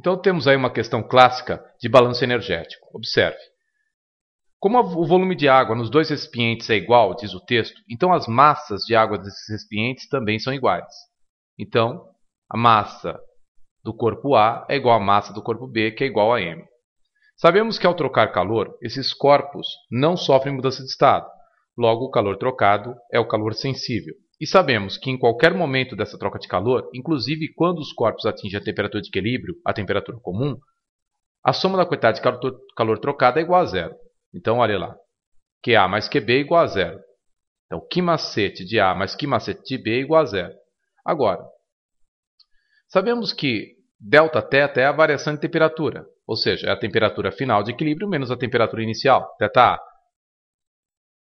Então temos aí uma questão clássica de balanço energético. Observe. Como o volume de água nos dois recipientes é igual, diz o texto, então as massas de água desses recipientes também são iguais. Então, a massa do corpo A é igual à massa do corpo B, que é igual a m. Sabemos que ao trocar calor, esses corpos não sofrem mudança de estado. Logo, o calor trocado é o calor sensível. E sabemos que em qualquer momento dessa troca de calor, inclusive quando os corpos atingem a temperatura de equilíbrio, a temperatura comum, a soma da quantidade de calor, trocada é igual a zero. Então, olha lá. QA mais QB é igual a zero. Então, que macete de A mais que macete de B é igual a zero. Agora, sabemos que ΔT é a variação de temperatura, ou seja, é a temperatura final de equilíbrio menos a temperatura inicial, θA,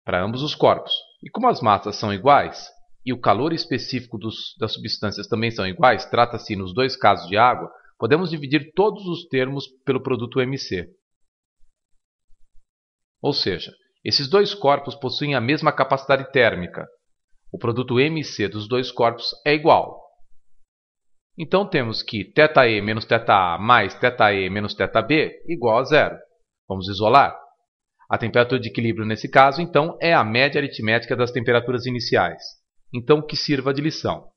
para ambos os corpos. E como as massas são iguais, e o calor específico dos, das substâncias também são iguais, trata-se nos dois casos de água, podemos dividir todos os termos pelo produto MC. Ou seja, esses dois corpos possuem a mesma capacidade térmica. O produto MC dos dois corpos é igual. Então temos que θE menos θA mais θE menos θB igual a zero. Vamos isolar. A temperatura de equilíbrio nesse caso, então, é a média aritmética das temperaturas iniciais. Então, que sirva de lição.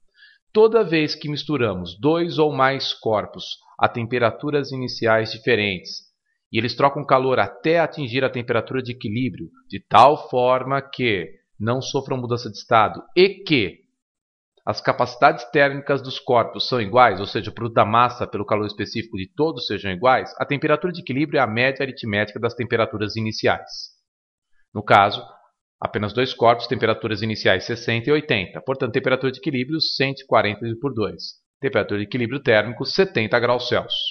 Toda vez que misturamos dois ou mais corpos a temperaturas iniciais diferentes e eles trocam calor até atingir a temperatura de equilíbrio, de tal forma que não sofram mudança de estado e que as capacidades térmicas dos corpos são iguais, ou seja, o produto da massa pelo calor específico de todos sejam iguais, a temperatura de equilíbrio é a média aritmética das temperaturas iniciais. No caso, Apenas dois corpos, temperaturas iniciais 60 e 80. Portanto, temperatura de equilíbrio 140 por 2. Temperatura de equilíbrio térmico 70 graus Celsius.